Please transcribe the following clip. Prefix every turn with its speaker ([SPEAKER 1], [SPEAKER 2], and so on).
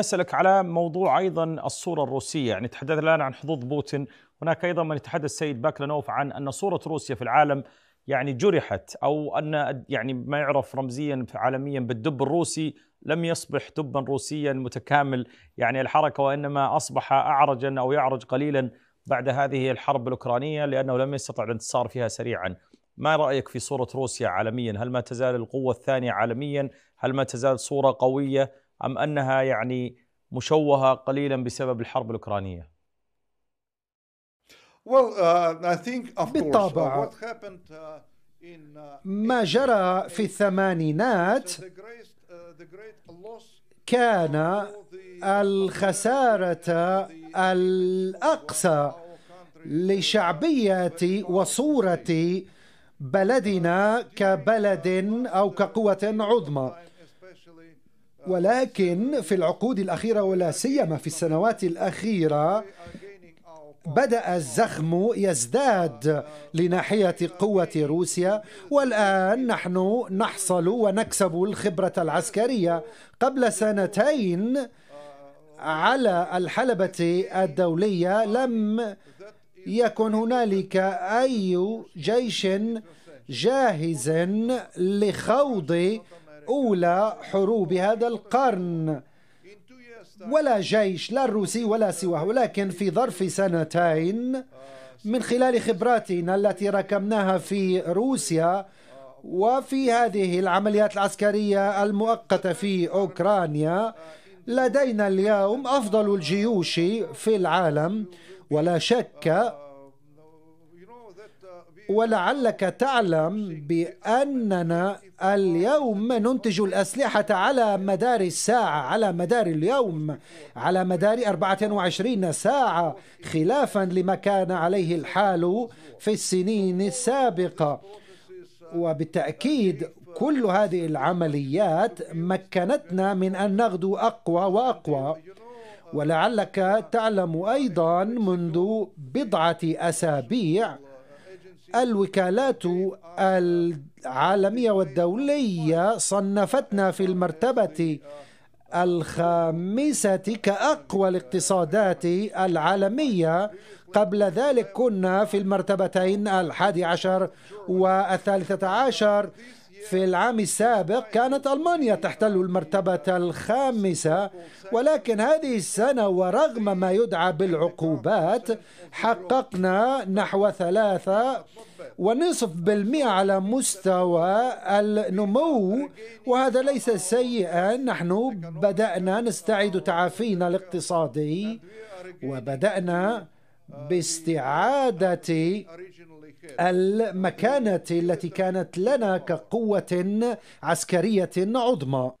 [SPEAKER 1] أسألك على موضوع أيضا الصورة الروسية يعني تحدث الآن عن حظوظ بوتين هناك أيضا من يتحدث السيد باكلانوف عن أن صورة روسيا في العالم يعني جرحت أو أن يعني ما يعرف رمزيا عالميا بالدب الروسي لم يصبح دبا روسيا متكامل يعني الحركة وإنما أصبح أعرجا أو يعرج قليلا بعد هذه الحرب الأوكرانية لأنه لم يستطع الانتصار فيها سريعا ما رأيك في صورة روسيا عالميا هل ما تزال القوة الثانية عالميا هل ما تزال صورة قوية أم أنها يعني مشوهة قليلا بسبب الحرب الأوكرانية؟
[SPEAKER 2] uh, بالطبع uh, uh,
[SPEAKER 1] ما جرى
[SPEAKER 2] في الثمانينات كان الخسارة الأقصى لشعبية وصورة بلدنا كبلد أو كقوة عظمى ولكن في العقود الأخيرة ولا سيما في السنوات الأخيرة بدأ الزخم يزداد لناحية قوة روسيا والآن نحن نحصل ونكسب الخبرة العسكرية قبل سنتين على الحلبة الدولية لم يكن هنالك أي جيش جاهز لخوض أولى حروب هذا القرن ولا جيش لا الروسي ولا سواه ولكن في ظرف سنتين من خلال خبراتنا التي ركمناها في روسيا وفي هذه العمليات العسكرية المؤقتة في أوكرانيا لدينا اليوم أفضل الجيوش في العالم ولا شك ولعلك تعلم بأننا اليوم ننتج الأسلحة على مدار الساعة على مدار اليوم على مدار 24 ساعة خلافا لما كان عليه الحال في السنين السابقة وبالتأكيد كل هذه العمليات مكنتنا من أن نغدو أقوى وأقوى ولعلك تعلم أيضا منذ بضعة أسابيع الوكالات العالمية والدولية صنفتنا في المرتبة الخامسة كأقوى الاقتصادات العالمية قبل ذلك كنا في المرتبتين الحادي عشر والثالثة عشر في العام السابق كانت ألمانيا تحتل المرتبة الخامسة ولكن هذه السنة ورغم ما يدعى بالعقوبات حققنا نحو ثلاثة ونصف بالمئة على مستوى النمو وهذا ليس سيئا نحن بدأنا نستعيد تعافينا الاقتصادي وبدأنا باستعادة المكانة التي كانت لنا كقوة عسكرية عظمى